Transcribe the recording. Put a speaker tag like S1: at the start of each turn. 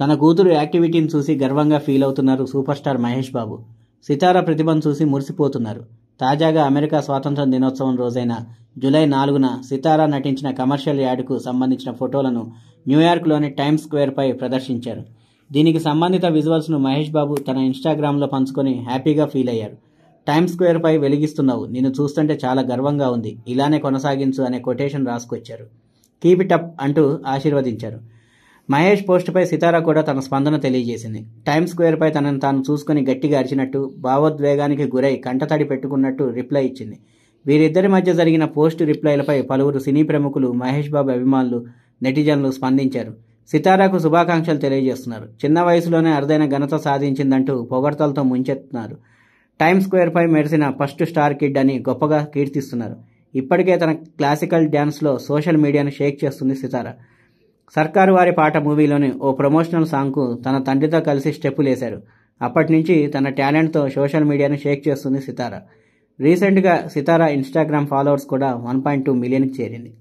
S1: తన కూతురు యాక్టివిటీని చూసి గర్వంగా ఫీల్ అవుతున్నారు సూపర్ స్టార్ మహేష్ బాబు సితార ప్రతిభను చూసి మురిసిపోతున్నారు తాజాగా అమెరికా స్వాతంత్ర దినోత్సవం రోజైన జూలై నాలుగున సితారా నటించిన కమర్షియల్ యాడ్కు సంబంధించిన ఫోటోలను న్యూయార్క్లోని టైమ్స్ స్క్వేర్పై ప్రదర్శించారు దీనికి సంబంధిత విజువల్స్ను మహేష్ బాబు తన ఇన్స్టాగ్రామ్లో పంచుకొని హ్యాపీగా ఫీల్ అయ్యారు టైమ్స్ స్క్వేర్పై వెలిగిస్తున్నావు నిన్ను చూస్తుంటే చాలా గర్వంగా ఉంది ఇలానే కొనసాగించు అనే కొటేషన్ రాసుకొచ్చారు కీప్ ఇట్ అప్ అంటూ ఆశీర్వదించారు మహేష్ పోస్టుపై సితారా కూడా తన స్పందన తెలియజేసింది టైమ్ స్క్వేర్పై తనను తాను చూసుకుని గట్టిగా అరిచినట్టు భావోద్వేగానికి గురై కంటతడి పెట్టుకున్నట్టు రిప్లై ఇచ్చింది వీరిద్దరి మధ్య జరిగిన పోస్ట్ రిప్లైలపై పలువురు సినీ ప్రముఖులు మహేష్ బాబు అభిమానులు నెటిజన్లు స్పందించారు సితారాకు శుభాకాంక్షలు తెలియజేస్తున్నారు చిన్న వయసులోనే అరుదైన ఘనత సాధించిందంటూ పొగడ్తలతో ముంచెత్తున్నారు టైమ్ స్క్వేర్పై మెరిసిన ఫస్ట్ స్టార్ కిడ్ అని గొప్పగా కీర్తిస్తున్నారు ఇప్పటికే తన క్లాసికల్ డ్యాన్స్లో సోషల్ మీడియాను షేక్ చేస్తుంది సితారా సర్కారు వారి పాట మూవీలోని ఓ ప్రమోషనల్ సాంగ్కు తన తండ్రితో కలిసి లేశారు అప్పటి నుంచి తన టాలెంట్తో సోషల్ మీడియాను షేక్ చేస్తుంది సితార రీసెంట్గా సితార ఇన్స్టాగ్రామ్ ఫాలోవర్స్ కూడా వన్ పాయింట్ టూ మిలియన్కి చేరింది